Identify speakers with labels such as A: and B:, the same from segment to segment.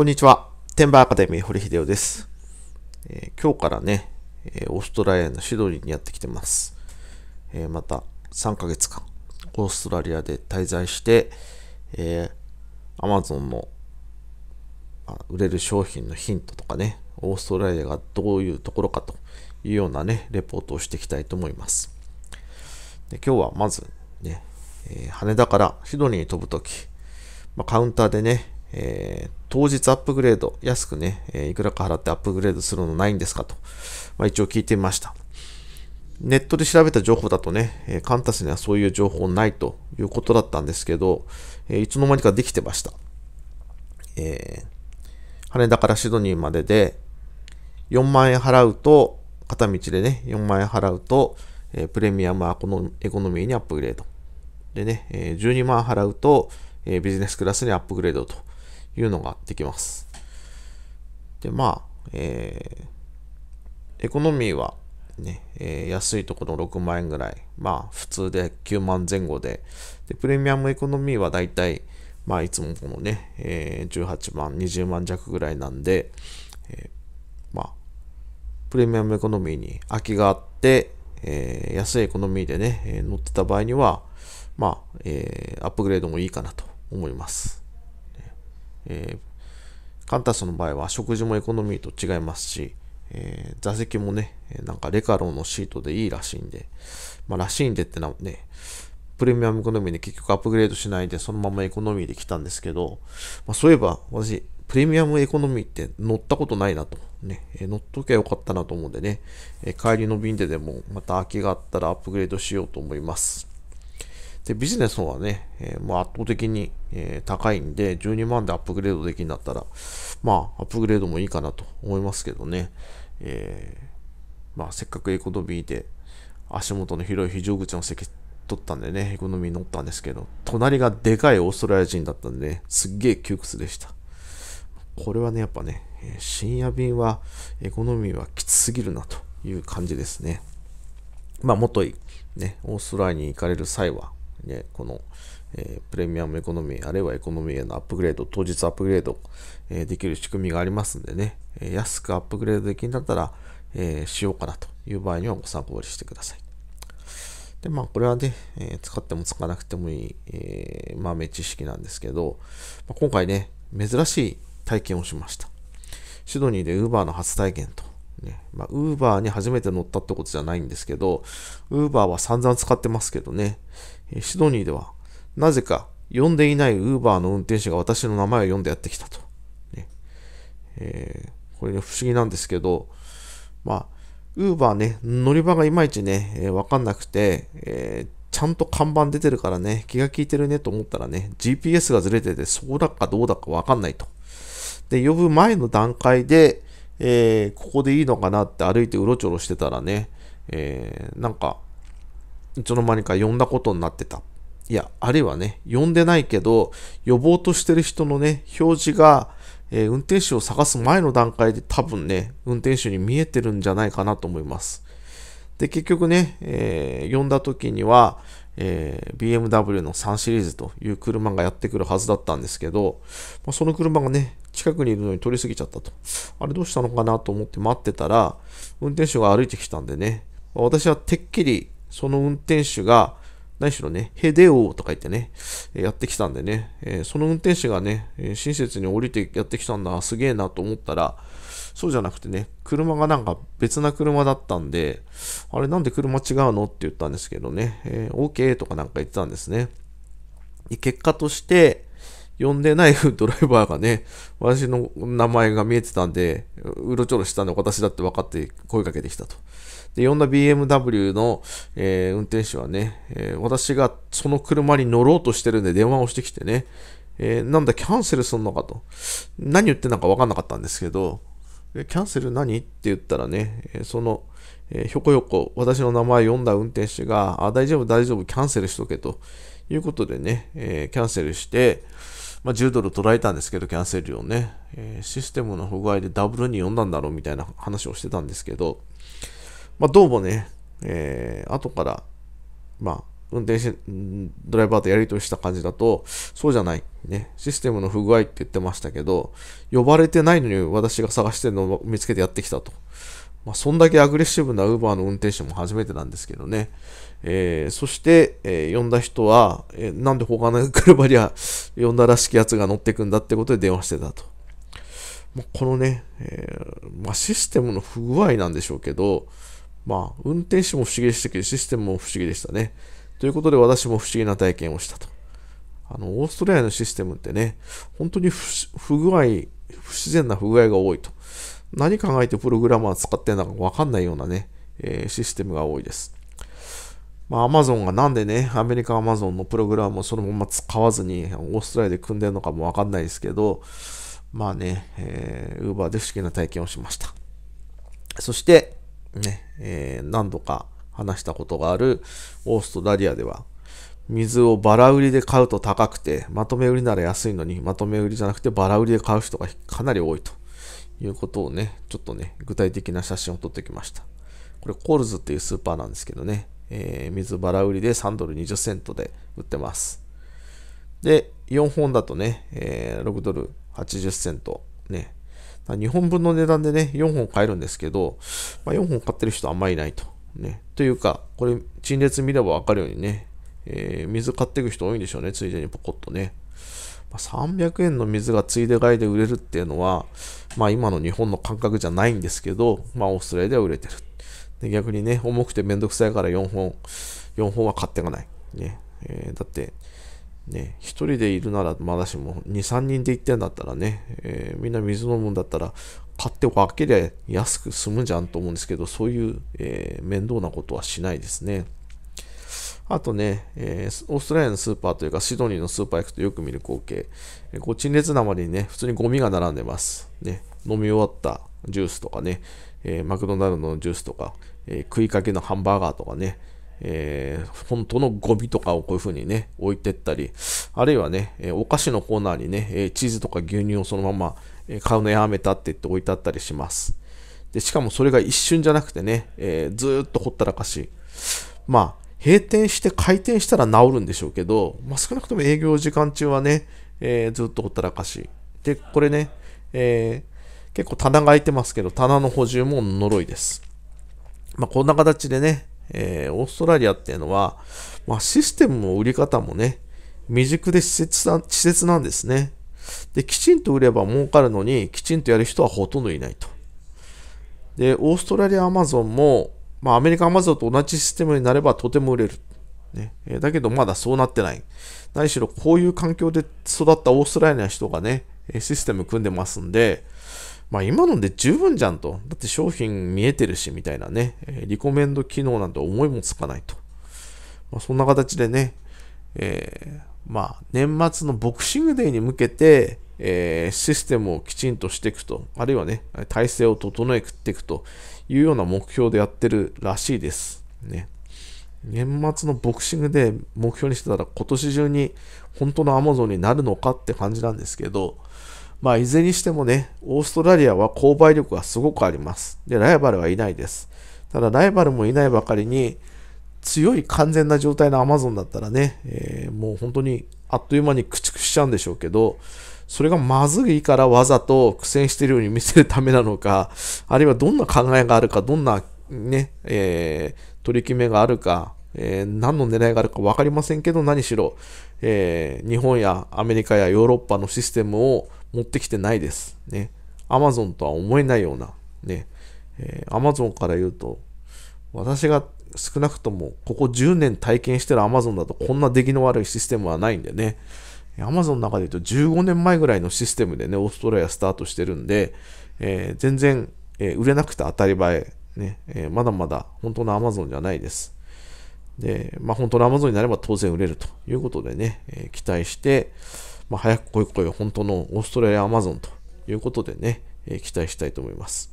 A: こんにちは。テンバーアカデミー堀秀夫です、えー、今日からね、えオーストラリアのシドニーにやってきてます。えー、また3ヶ月間、オーストラリアで滞在して、えー、Amazon の、まあ、売れる商品のヒントとかね、オーストラリアがどういうところかというようなね、レポートをしていきたいと思います。で今日はまずね、え羽田からシドニーに飛ぶとき、まあ、カウンターでね、えー、当日アップグレード、安くね、えー、いくらか払ってアップグレードするのないんですかと、まあ、一応聞いてみました。ネットで調べた情報だとね、えー、カンタスにはそういう情報ないということだったんですけど、えー、いつの間にかできてました。えー、羽田からシドニーまでで、4万円払うと、片道でね、4万円払うと、えー、プレミアムエコノミーにアップグレード。でね、えー、12万払うと、えー、ビジネスクラスにアップグレードと。いうのができます。で、まあ、えー、エコノミーはね、えー、安いところ6万円ぐらい、まあ普通で9万前後で、でプレミアムエコノミーはだいたい、まあいつもこのね、えー、18万、20万弱ぐらいなんで、えー、まあ、プレミアムエコノミーに空きがあって、え安いエコノミーでね、え乗ってた場合には、まあ、えアップグレードもいいかなと思います。えー、カンタスの場合は食事もエコノミーと違いますし、えー、座席もね、なんかレカロのシートでいいらしいんで、まあ、らしいんでってなね、プレミアムエコノミーで結局アップグレードしないでそのままエコノミーで来たんですけど、まあ、そういえば私、プレミアムエコノミーって乗ったことないなと。ね、えー、乗っときゃよかったなと思うんでね、えー、帰りの便ででもまた空きがあったらアップグレードしようと思います。で、ビジネスはね、えー、まあ、圧倒的に、えー、高いんで、12万でアップグレードできるんだったら、まあ、アップグレードもいいかなと思いますけどね、えー、まあ、せっかくエコノミーで、足元の広い非常口の席取ったんでね、エコノミー乗ったんですけど、隣がでかいオーストラリア人だったんで、ね、すっげえ窮屈でした。これはね、やっぱね、深夜便は、エコノミーはきつすぎるなという感じですね。まあ、もとい、ね、オーストラリアに行かれる際は、ね、この、えー、プレミアムエコノミー、あるいはエコノミーへのアップグレード、当日アップグレード、えー、できる仕組みがありますんでね、えー、安くアップグレードできるんだったら、えしようかなという場合にはご参考にしてください。で、まあ、これはね、え使っても使わなくてもいい、え豆知識なんですけど、まあ、今回ね、珍しい体験をしました。シドニーで Uber の初体験とね。まあ、ウーバーに初めて乗ったってことじゃないんですけど、ウーバーは散々使ってますけどね、シドニーでは、なぜか、呼んでいないウーバーの運転手が私の名前を呼んでやってきたと。ねえー、これね、不思議なんですけど、まあ、ウーバーね、乗り場がいまいちね、えー、わかんなくて、えー、ちゃんと看板出てるからね、気が利いてるねと思ったらね、GPS がずれてて、そうだかどうだかわかんないと。で、呼ぶ前の段階で、えー、ここでいいのかなって歩いてうろちょろしてたらね、えー、なんか、いつの間にか呼んだことになってた。いや、あるいはね、呼んでないけど、呼ぼうとしてる人のね、表示が、えー、運転手を探す前の段階で多分ね、運転手に見えてるんじゃないかなと思います。で、結局ね、えー、呼んだ時には、えー、BMW の3シリーズという車がやってくるはずだったんですけど、まあ、その車がね、近くにいるのに取り過ぎちゃったと。あれどうしたのかなと思って待ってたら、運転手が歩いてきたんでね、私はてっきりその運転手が、何しろね、ヘデオーとか言ってね、やってきたんでね、えその運転手がね、親切に降りてやってきたんだ、すげえなと思ったら、そうじゃなくてね、車がなんか別な車だったんで、あれなんで車違うのって言ったんですけどね、え OK とかなんか言ってたんですね。結果として、呼んでないドライバーがね、私の名前が見えてたんで、うろちょろしたの私だって分かって声かけてきたと。で、呼んだ BMW の、えー、運転手はね、えー、私がその車に乗ろうとしてるんで電話をしてきてね、えー、なんだ、キャンセルすんのかと。何言ってんのか分かんなかったんですけど、キャンセル何って言ったらね、その、えー、ひょこひょこ私の名前呼んだ運転手が、あ、大丈夫、大丈夫、キャンセルしとけということでね、えー、キャンセルして、まあ、10ドル取られたんですけど、キャンセル料ね、えー、システムの不具合でダブルに呼んだんだろうみたいな話をしてたんですけど、まあ、どうもね、えー、後から、まあ、運転手、ドライバーとやり取りした感じだと、そうじゃない。ね。システムの不具合って言ってましたけど、呼ばれてないのに私が探してるのを見つけてやってきたと。まあ、そんだけアグレッシブなウーバーの運転手も初めてなんですけどね。えー、そして、えー、呼んだ人は、えー、なんで他の車には 呼んだらしきやつが乗ってくんだってことで電話してたと。まあ、このね、えまあ、システムの不具合なんでしょうけど、まあ、運転手も不思議でしたけど、システムも不思議でしたね。ということで私も不思議な体験をしたと。あの、オーストラリアのシステムってね、本当に不具合、不自然な不具合が多いと。何考えてプログラマー使ってんだかわかんないようなね、えー、システムが多いです。まあ、アマゾンがなんでね、アメリカアマゾンのプログラムをそのまま使わずに、オーストラリアで組んでるのかもわかんないですけど、まあね、えー、ウーバーで不思議な体験をしました。そして、ね、えー、何度か話したことがあるオーストラリアでは、水をバラ売りで買うと高くて、まとめ売りなら安いのに、まとめ売りじゃなくてバラ売りで買う人がかなり多いと。いうことをね、ちょっとね、具体的な写真を撮ってきました。これ、コールズっていうスーパーなんですけどね、えー、水バラ売りで3ドル20セントで売ってます。で、4本だとね、えー、6ドル80セント。ね。2本分の値段でね、4本買えるんですけど、まあ、4本買ってる人あんまりいないと。ね。というか、これ、陳列見ればわかるようにね、えー、水買っていく人多いんでしょうね、ついでにポコッとね。300円の水がついで買いで売れるっていうのは、まあ今の日本の感覚じゃないんですけど、まあオーストラリアでは売れてる。で逆にね、重くてめんどくさいから4本、4本は買っていかない。ねえー、だって、ね、1人でいるならまだしも、2、3人で行ってんだったらね、えー、みんな水飲むんだったら、買って分けりゃ安く済むじゃんと思うんですけど、そういう、えー、面倒なことはしないですね。あとね、えー、オーストラリアのスーパーというか、シドニーのスーパー行くとよく見る光景、えー、こう陳列なまりにね、普通にゴミが並んでます。ね、飲み終わったジュースとかね、えー、マクドナルドのジュースとか、え食いかけのハンバーガーとかね、えー、本当のゴミとかをこういう風にね、置いてったり、あるいはね、えお菓子のコーナーにね、えチーズとか牛乳をそのまま、え買うのやめたって言って置いてあったりします。で、しかもそれが一瞬じゃなくてね、えずっとほったらかし。まあ、閉店して開店したら治るんでしょうけど、まあ、少なくとも営業時間中はね、えー、ずっとほったらかし。で、これね、えー、結構棚が空いてますけど、棚の補充も呪いです。まあ、こんな形でね、えー、オーストラリアっていうのは、まあ、システムも売り方もね、未熟で施設施設なんですね。で、きちんと売れば儲かるのに、きちんとやる人はほとんどいないと。で、オーストラリアアマゾンも、まあ、アメリカ・アマゾンと同じシステムになればとても売れる。ね、だけどまだそうなってない。何しろこういう環境で育ったオーストラリアの人がね、システム組んでますんで、まあ今ので十分じゃんと。だって商品見えてるしみたいなね、リコメンド機能なんて思いもつかないと。まあ、そんな形でね、えー、まあ年末のボクシングデーに向けて、えー、システムをきちんとしていくと、あるいはね、体制を整えていくというような目標でやってるらしいです。ね。年末のボクシングで目標にしてたら今年中に本当のアマゾンになるのかって感じなんですけど、まあ、いずれにしてもね、オーストラリアは購買力がすごくあります。で、ライバルはいないです。ただ、ライバルもいないばかりに、強い完全な状態のアマゾンだったらね、えー、もう本当にあっという間に駆逐しちゃうんでしょうけど、それがまずいからわざと苦戦しているように見せるためなのか、あるいはどんな考えがあるか、どんなね、えー、取り決めがあるか、えー、何の狙いがあるかわかりませんけど、何しろ、えー、日本やアメリカやヨーロッパのシステムを持ってきてないです。ね。アマゾンとは思えないような、ね。えー、アマゾンから言うと、私が少なくともここ10年体験してるアマゾンだとこんな出来の悪いシステムはないんでね。アマゾンの中で言うと15年前ぐらいのシステムでね、オーストラリアスタートしてるんで、えー、全然、えー、売れなくて当たり前、ねえー、まだまだ本当のアマゾンじゃないです。で、まあ、本当のアマゾンになれば当然売れるということでね、え期待して、まあ、早く来い来い本当のオーストラリアアマゾンということでね、え期待したいと思います。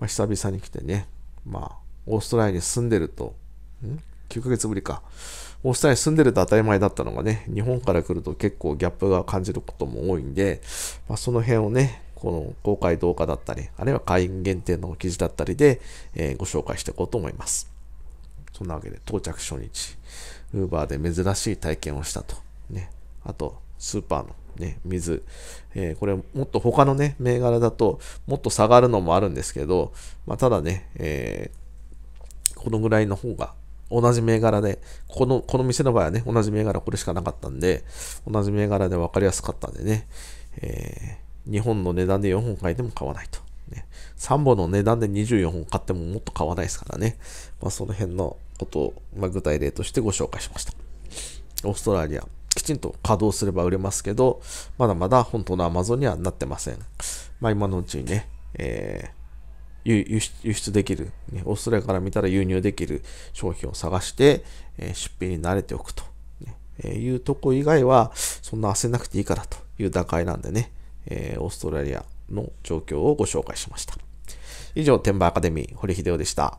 A: まあ、久々に来てね、まあ、オーストラリアに住んでると、ん ?9 ヶ月ぶりか。オーストラリア住んでると当たり前だったのがね、日本から来ると結構ギャップが感じることも多いんで、まあ、その辺をね、この公開動画だったり、あるいは会員限定の記事だったりで、えー、ご紹介していこうと思います。そんなわけで到着初日、ウーバーで珍しい体験をしたと。ね、あと、スーパーの、ね、水、えー、これもっと他のね、銘柄だともっと下がるのもあるんですけど、まあ、ただね、えー、このぐらいの方が同じ銘柄で、この、この店の場合はね、同じ銘柄これしかなかったんで、同じ銘柄で分かりやすかったんでね、えー、本の値段で4本買いでも買わないと。ね、3本の値段で24本買ってももっと買わないですからね。まあ、その辺のことを、まあ、具体例としてご紹介しました。オーストラリア、きちんと稼働すれば売れますけど、まだまだ本当のアマゾンにはなってません。まあ、今のうちにね、えー輸出できる、ね、オーストラリアから見たら輸入できる商品を探して、え出品に慣れておくと、ねえいうとこ以外は、そんな焦んなくていいからという打開なんでね、えオーストラリアの状況をご紹介しました。以上、天馬アカデミー、堀秀夫でした。